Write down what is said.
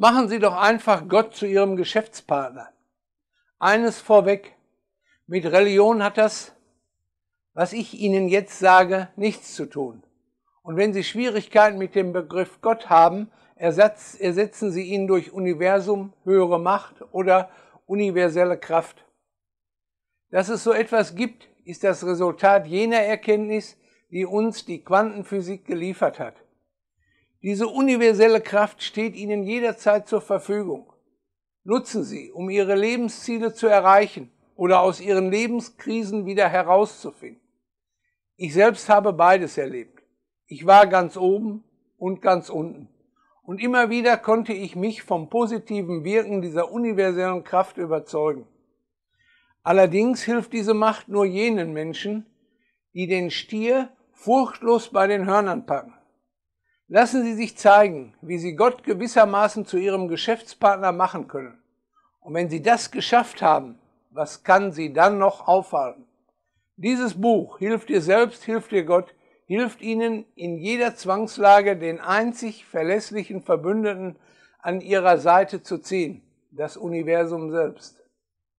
Machen Sie doch einfach Gott zu Ihrem Geschäftspartner. Eines vorweg, mit Religion hat das, was ich Ihnen jetzt sage, nichts zu tun. Und wenn Sie Schwierigkeiten mit dem Begriff Gott haben, ersatz, ersetzen Sie ihn durch Universum, höhere Macht oder universelle Kraft. Dass es so etwas gibt, ist das Resultat jener Erkenntnis, die uns die Quantenphysik geliefert hat. Diese universelle Kraft steht Ihnen jederzeit zur Verfügung. Nutzen Sie, um Ihre Lebensziele zu erreichen oder aus Ihren Lebenskrisen wieder herauszufinden. Ich selbst habe beides erlebt. Ich war ganz oben und ganz unten. Und immer wieder konnte ich mich vom positiven Wirken dieser universellen Kraft überzeugen. Allerdings hilft diese Macht nur jenen Menschen, die den Stier furchtlos bei den Hörnern packen Lassen Sie sich zeigen, wie Sie Gott gewissermaßen zu Ihrem Geschäftspartner machen können. Und wenn Sie das geschafft haben, was kann Sie dann noch aufhalten? Dieses Buch hilft dir selbst, hilft dir Gott, hilft Ihnen in jeder Zwangslage den einzig verlässlichen Verbündeten an Ihrer Seite zu ziehen, das Universum selbst.